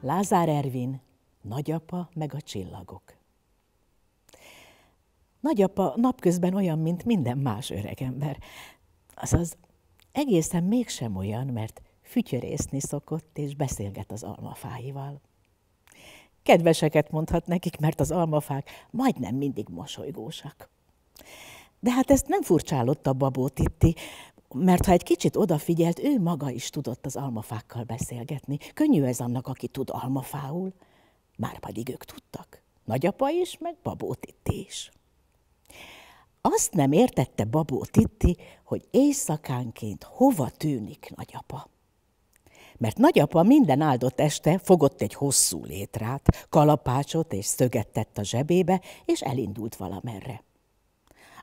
Lázár Ervin, nagyapa meg a csillagok. Nagyapa napközben olyan, mint minden más öregember. Azaz egészen mégsem olyan, mert fütyörészni szokott és beszélget az almafáival. Kedveseket mondhat nekik, mert az almafák majdnem mindig mosolygósak. De hát ezt nem furcsállotta Babó Titti, mert ha egy kicsit odafigyelt, ő maga is tudott az almafákkal beszélgetni. Könnyű ez annak, aki tud almafául, már pedig ők tudtak. Nagyapa is, meg Babó Titti is. Azt nem értette Babó Titti, hogy éjszakánként hova tűnik nagyapa mert nagyapa minden áldott este fogott egy hosszú létrát, kalapácsot és szöget tett a zsebébe, és elindult valamerre.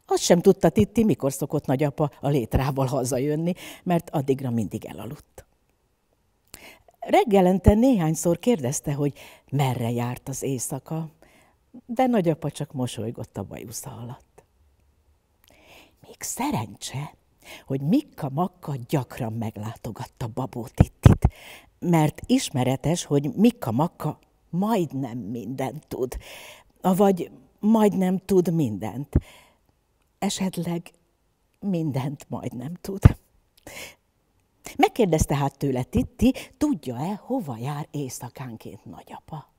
Azt sem tudta Titti, mikor szokott nagyapa a létrával hazajönni, mert addigra mindig elaludt. Reggelente néhányszor kérdezte, hogy merre járt az éjszaka, de nagyapa csak mosolygott a bajusza alatt. Még szerencse, hogy Mikka Makka gyakran meglátogatta Tittit, mert ismeretes, hogy Mikka Makka majdnem mindent tud, vagy majdnem tud mindent. Esetleg mindent majdnem tud. Megkérdezte hát tőle Titti, tudja-e, hova jár éjszakánként nagyapa?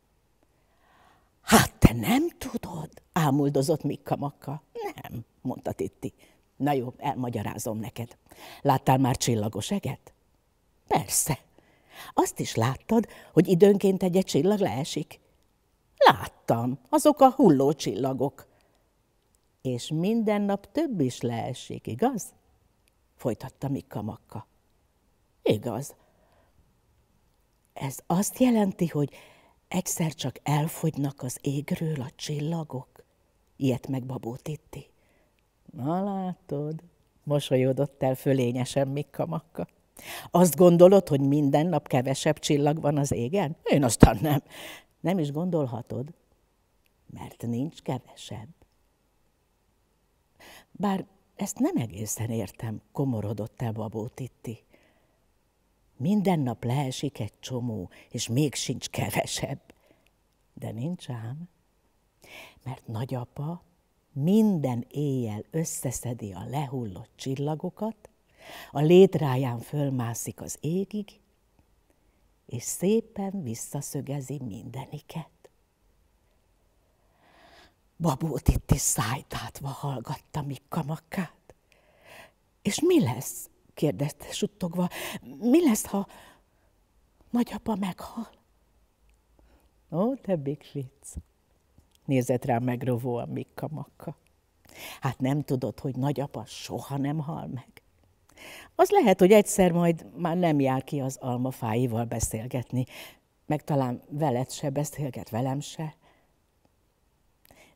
Hát te nem tudod, ámuldozott Mikka Makka. Nem, mondta Titti. Na jó, elmagyarázom neked. Láttál már csillagos eget? Persze. Azt is láttad, hogy időnként egy, -egy csillag leesik? Láttam, azok a hulló csillagok. És minden nap több is leesik, igaz? Folytatta Mikka Makka. Igaz. Ez azt jelenti, hogy egyszer csak elfogynak az égről a csillagok? Ilyet meg Babó Titti. Na látod, mosolyodott el fölényesen Mikka Makka. Azt gondolod, hogy minden nap kevesebb csillag van az égen? Én aztán nem. Nem is gondolhatod, mert nincs kevesebb. Bár ezt nem egészen értem, komorodott el Babó Titti. Minden nap leesik egy csomó, és még sincs kevesebb. De nincs ám, mert nagyapa minden éjjel összeszedi a lehullott csillagokat, a létráján fölmászik az égig, és szépen visszaszögezi mindeniket. Babót itt is szájtátva hallgatta Mikka Makkát. És mi lesz? kérdezte suttogva. Mi lesz, ha nagyapa meghal? Ó, te big vicc. Nézett rám megrovóan Mikka Makka. Hát nem tudod, hogy nagyapa soha nem hal meg. Az lehet, hogy egyszer majd már nem jár ki az almafáival beszélgetni, meg talán veled se beszélget, velem se.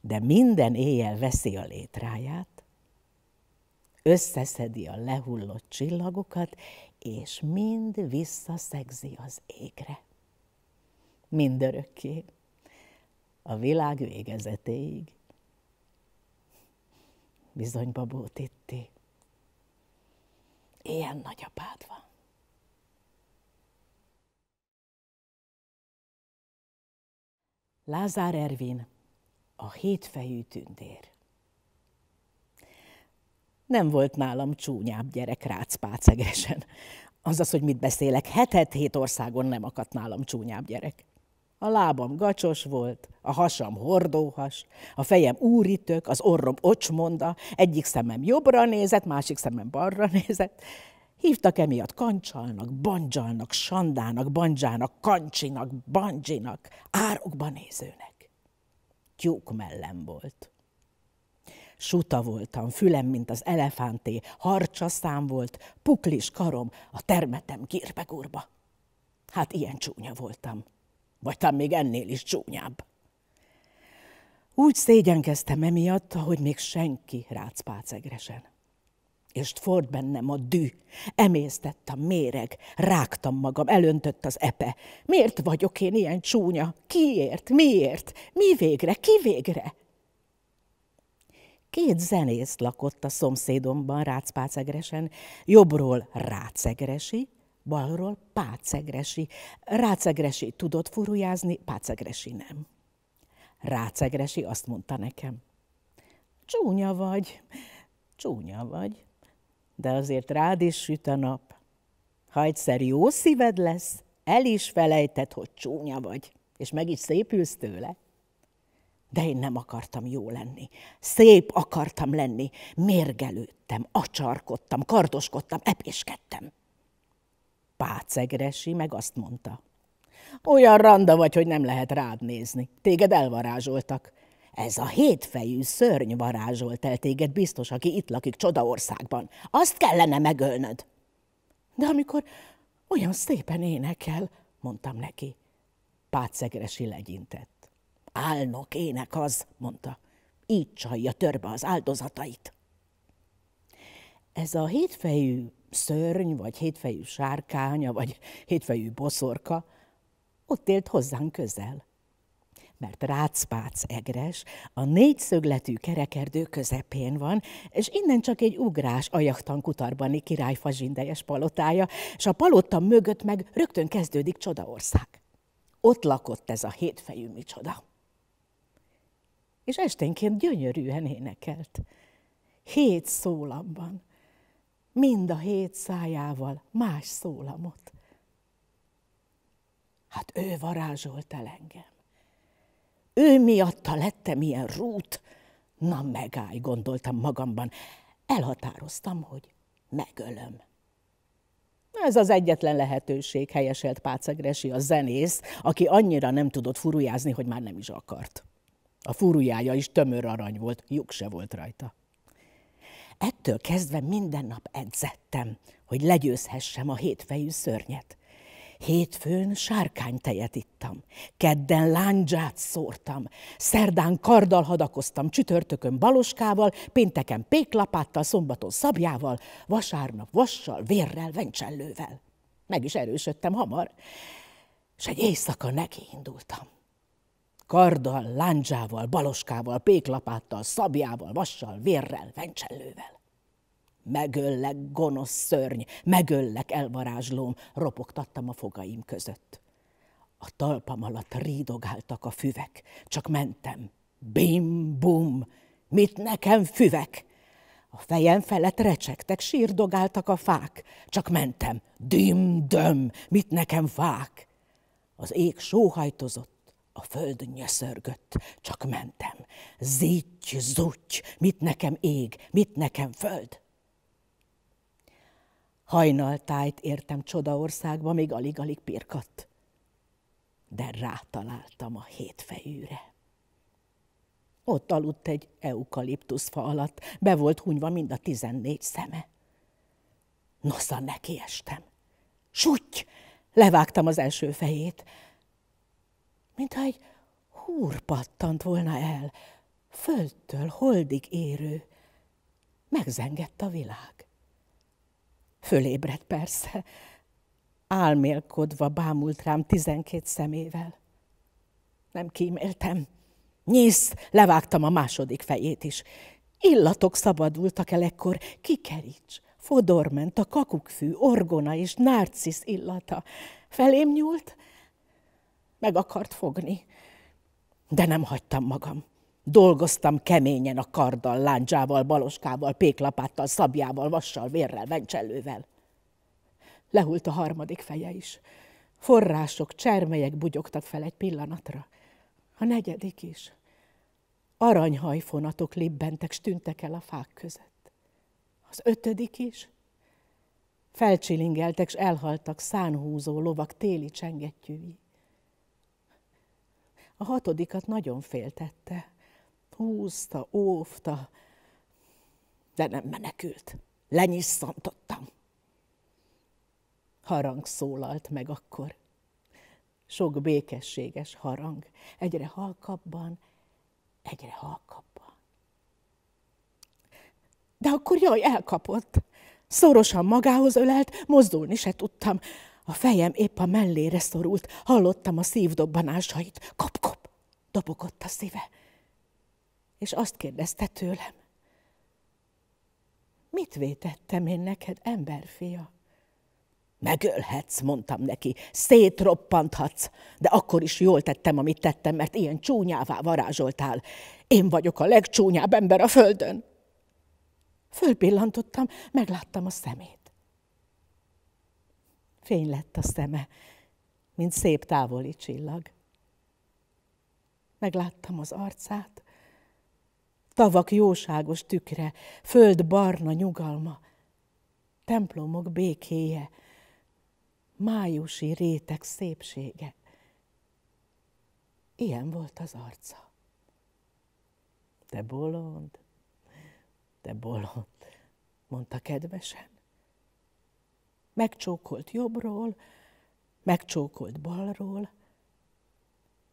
De minden éjjel veszi a létráját, összeszedi a lehullott csillagokat, és mind visszaszegzi az égre. Mindörökké a világ végezetéig. Bizony, Babó Titti, ilyen nagyapád van. Lázár Ervin, a hétfejű tündér. Nem volt nálam csúnyább gyerek rácpácegesen. Azaz, hogy mit beszélek, hetet hét országon nem akadt nálam csúnyább gyerek. A lábam gacsos volt, a hasam hordóhas, a fejem úritök, az orrom ocsmonda, egyik szemem jobbra nézett, másik szemem balra nézett. Hívtak emiatt kancsalnak, bandzsalnak, sandának, bandzsának, kancsinak, bandzsinak, árokba nézőnek. Tyúk mellem volt. Suta voltam, fülem, mint az elefánté, harcsa szám volt, puklis karom, a termetem kirbegurba. Hát ilyen csúnya voltam vagy talán még ennél is csúnyább. Úgy szégyenkeztem emiatt, hogy még senki rácpácegresen. És ford bennem a dű, emésztett a méreg, rágtam magam, elöntött az epe. Miért vagyok én ilyen csúnya? Kiért? Miért? Mi végre? Ki végre? Két zenész lakott a szomszédomban Rácpácegresen, jobbról Rácegresi, balról Pácegresi. Rácegresi tudott furujázni, Pácegresi nem. Rácegresi azt mondta nekem, csúnya vagy, csúnya vagy, de azért rád is süt a nap. Ha egyszer jó szíved lesz, el is felejted, hogy csúnya vagy, és meg is szépülsz tőle. De én nem akartam jó lenni. Szép akartam lenni. Mérgelődtem, acsarkodtam, kardoskodtam, epéskedtem. Pácegresi meg azt mondta. Olyan randa vagy, hogy nem lehet rád nézni. Téged elvarázsoltak. Ez a hétfejű szörny varázsolt el téged biztos, aki itt lakik Csodaországban. Azt kellene megölnöd. De amikor olyan szépen énekel, mondtam neki. Pácegresi legyintett. Álnok ének az, mondta. Így csalja törbe az áldozatait. Ez a hétfejű szörny, vagy hétfejű sárkánya, vagy hétfejű boszorka, ott élt hozzánk közel. Mert Rácpác Egres a négyszögletű kerekerdő közepén van, és innen csak egy ugrás ajachtan kutarbani király fazsindejes palotája, és a palota mögött meg rögtön kezdődik Csodaország. Ott lakott ez a hétfejű micsoda. És esténként gyönyörűen énekelt. Hét szólamban mind a hét szájával más szólamot. Hát ő varázsolt el engem. Ő miatta lettem ilyen rút. Na megállj, gondoltam magamban. Elhatároztam, hogy megölöm. Ez az egyetlen lehetőség, helyeselt Pácegresi, a zenész, aki annyira nem tudott furujázni, hogy már nem is akart. A furujája is tömör arany volt, lyuk se volt rajta. Ettől kezdve minden nap edzettem, hogy legyőzhessem a hétfejű szörnyet. Hétfőn sárkánytejet ittam, kedden lándzsát szórtam, szerdán karddal hadakoztam, csütörtökön baloskával, pénteken péklapáttal, szombaton szabjával, vasárnap vassal, vérrel, vencsellővel. Meg is erősödtem hamar, és egy éjszaka nekiindultam. indultam karddal, láncsával, baloskával, péklapáttal, szabjával, vassal, vérrel, vencsellővel. Megöllek, gonosz szörny, megöllek, elvarázslóm, ropogtattam a fogaim között. A talpam alatt rídogáltak a füvek, csak mentem. Bim, bum, mit nekem füvek? A fejem felett recsegtek, sírdogáltak a fák, csak mentem. Dim, döm, mit nekem fák? Az ég sóhajtozott, a föld nyeszörgött, csak mentem. Zitty, zutty, mit nekem ég, mit nekem föld? Hajnaltájt értem csodaországba, még alig-alig pirkadt. De rátaláltam a hétfejűre. Ott aludt egy eukaliptuszfa alatt, be volt hunyva mind a tizennégy szeme. Nosza nekiestem. Sutty! Levágtam az első fejét mintha egy húr pattant volna el, földtől holdig érő. Megzengett a világ. Fölébredt persze, álmélkodva bámult rám tizenkét szemével. Nem kíméltem. Nyisz, levágtam a második fejét is. Illatok szabadultak el ekkor, kikerics, fodorment a kakukkfű, orgona és narcisz illata. Felém nyúlt, meg akart fogni. De nem hagytam magam. Dolgoztam keményen a karddal, láncsával, baloskával, péklapáttal, szabjával, vassal, vérrel, vencsellővel. Lehult a harmadik feje is. Források, csermelyek bugyogtak fel egy pillanatra. A negyedik is. Aranyhajfonatok libbentek, stűntek el a fák között. Az ötödik is. Felcsilingeltek, s elhaltak szánhúzó lovak téli csengettyűi. A hatodikat nagyon féltette. Húzta, óvta, de nem menekült. Lenyisszantottam. Harang szólalt meg akkor. Sok békességes harang, egyre halkabban, egyre halkabban. De akkor jaj, elkapott. Szorosan magához ölelt, mozdulni se tudtam. A fejem épp a mellére szorult, hallottam a szívdobbanásait. Kop-kop, dobogott a szíve. És azt kérdezte tőlem, mit vétettem én neked, emberfia? Megölhetsz, mondtam neki, szétroppanthatsz, de akkor is jól tettem, amit tettem, mert ilyen csúnyává varázsoltál. Én vagyok a legcsúnyább ember a földön. Fölpillantottam, megláttam a szemét fény lett a szeme, mint szép távoli csillag. Megláttam az arcát, tavak jóságos tükre, föld barna nyugalma, templomok békéje, májusi rétek szépsége. Ilyen volt az arca. Te bolond, te bolond, mondta kedvesen. Megcsókolt jobbról, megcsókolt balról,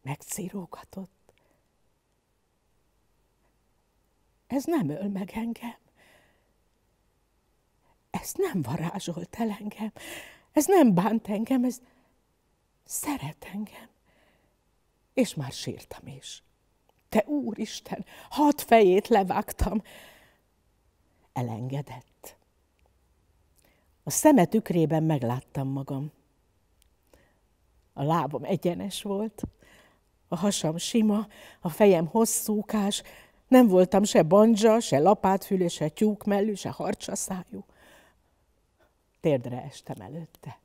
megszírógatott. Ez nem öl meg engem. Ez nem varázsolt el engem. Ez nem bánt engem, ez szeret engem. És már sírtam is. Te Úristen, hat fejét levágtam. Elengedett. A szeme tükrében megláttam magam. A lábam egyenes volt, a hasam sima, a fejem hosszúkás, nem voltam se bandzsa, se lapátfülés, se tyúkmellű, se harcsaszájú. Térdre estem előtte.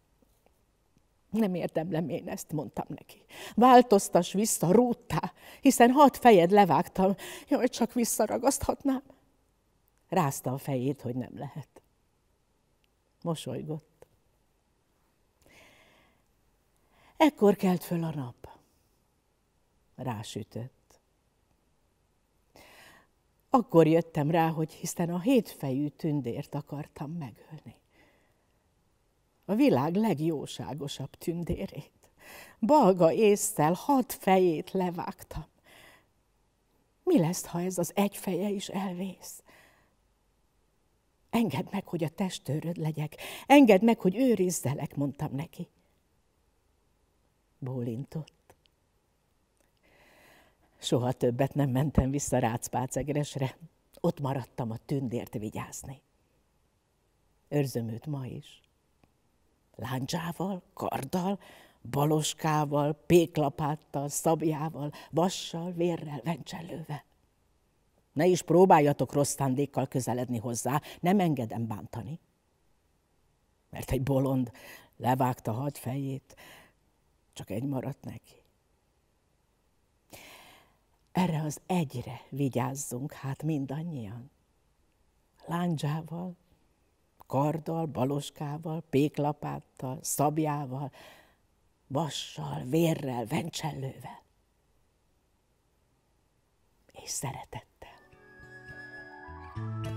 Nem érdemlem én ezt, mondtam neki. Változtas vissza, rúttá, hiszen hat fejed levágtam, jaj, csak visszaragaszthatnám. Rázta a fejét, hogy nem lehet. Mosolygott. Ekkor kelt föl a nap. Rásütött. Akkor jöttem rá, hogy hiszen a hétfejű tündért akartam megölni. A világ legjóságosabb tündérét. Balga észtel hat fejét levágtam. Mi lesz, ha ez az egy feje is elvész? engedd meg, hogy a testőröd legyek, engedd meg, hogy őrizzelek, mondtam neki. Bólintott. Soha többet nem mentem vissza Rácpácegresre, ott maradtam a tündért vigyázni. Őrzöm őt ma is. Láncsával, karddal, baloskával, péklapáttal, szabjával, vassal, vérrel, vencsellővel. Ne is próbáljatok rossz szándékkal közeledni hozzá, nem engedem bántani. Mert egy bolond levágta hagy fejét, csak egy maradt neki. Erre az egyre vigyázzunk, hát mindannyian. Láncsával, karddal, baloskával, péklapáttal, szabjával, vassal, vérrel, vencsellővel. És szeretet. Thank you.